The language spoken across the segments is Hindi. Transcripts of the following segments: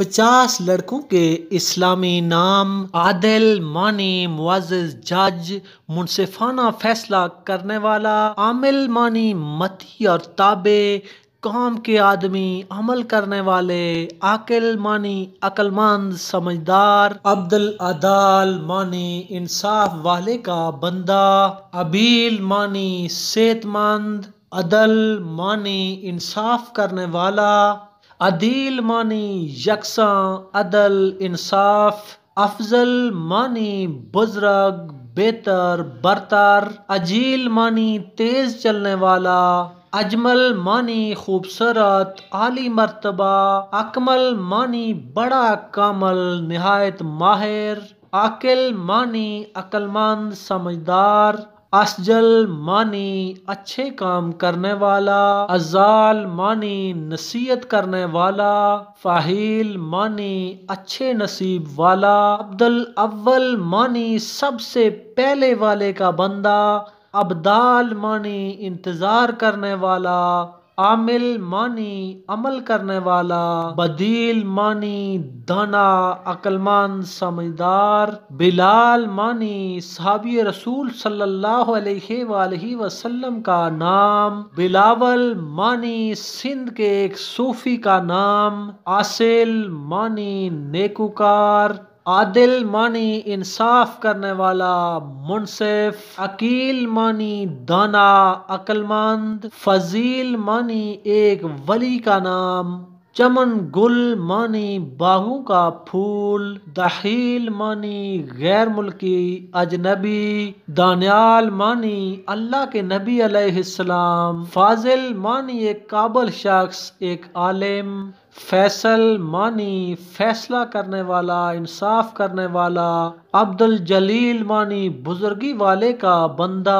पचास लड़कों के इस्लामी नाम आदिल मानी मुआज़ जज मुनसिफाना फैसला करने वाला आमिल मानी मती और ताबे काम के आदमी अमल करने वाले आकिल मानी अकलमंद समझदार अब्दुल अदाल मानी इंसाफ वाले का बंदा अबील मानी सेहतमंद अदल मानी इंसाफ करने वाला अदील मानी यकसा अदल इंसाफ अफजल मानी बुजुर्ग बेहतर बरतर अजील मानी तेज चलने वाला अजमल मानी खूबसूरत आली मरतबा अकमल मानी बड़ा कामल नहायत माहिर आकिल मानी अकलमंद समझदार असजल मानी अच्छे काम करने वाला अजाल मानी नसीहत करने वाला फाहिल मानी अच्छे नसीब वाला अब्दुल अव्वल मानी सबसे पहले वाले का बंदा अब्दाल मानी इंतज़ार करने वाला आमिल मानी अमल करने वाला बदील मानी दाना अक्लमान समझदार बिलाल मानी सहाबी रसूल सल्लल्लाहु अलैहि वसल्लम का नाम बिलावल मानी सिंध के एक सूफी का नाम आसिल मानी नेकुकार आदिल मानी इंसाफ करने वाला मुनसिफ अकील मानी दाना अकलमंद फजील मानी एक वली का नाम चमन गुल माने बाहू का फूल दहील माने गैर मुल्की अजनबी दानियाल मानी अल्लाह के नबी अलैहिस्सलाम फाजिल मानी एक काबल शख्स एक आलिम फैसल मानी फैसला करने वाला इंसाफ करने वाला अब्दुल जलील मानी बुजुर्गी वाले का बंदा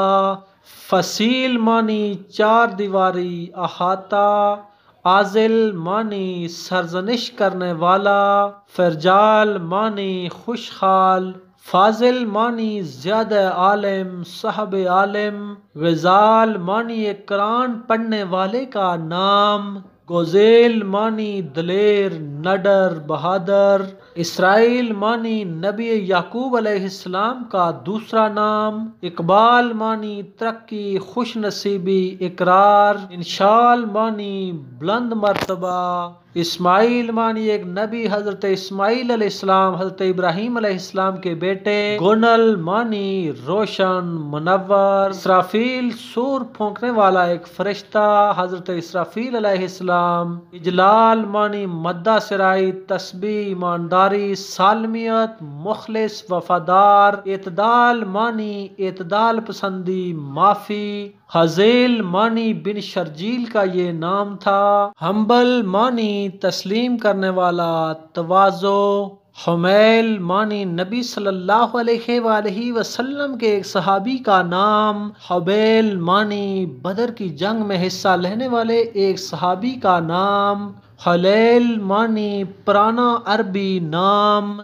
फसील मानी चार दीवारी अहाता आजिल मानी सरजनिश करने वाला फरजाल मानी खुशहाल फाजिल मानी ज़्यादा आलम साहब आलम गज़ाल मानी एक कुरान पढ़ने वाले का नाम गोजेल मानी दलेर नडर बहादुर इसराइल मानी नबी याकूब अलैहिस्सलाम का दूसरा नाम इकबाल मानी तरक्की खुश नसीबी इकरार इंशाल मानी बुलंद मरतबा इस्माइल मानी एक नबी हज़रत इस्माइल इस्लाम हज़रत इब्राहिम इस्लाम के बेटे गोनल मानी रोशन मुनवर इसराफील सूर फोंकने वाला एक फरिश्ता हज़रत इसराफील इस्लाम इजलाल मानी मद्दा सराई तस्बी ईमानदारी सालमियत मुखलिस वफादार एतदाल मानी एतदाल पसंदी माफ़ी हजेल मानी बिन शर्जील का ये नाम था हम्बल मानी तस्लीम करने वाला तोज़ो हमेल मानी नबी सल्लल्लाहु अलैहि वसल्लम के एक सहाबी का नाम हबेल मानी बदर की जंग में हिस्सा लेने वाले एक सहाबी का नाम हलेल मानी पुराना अरबी नाम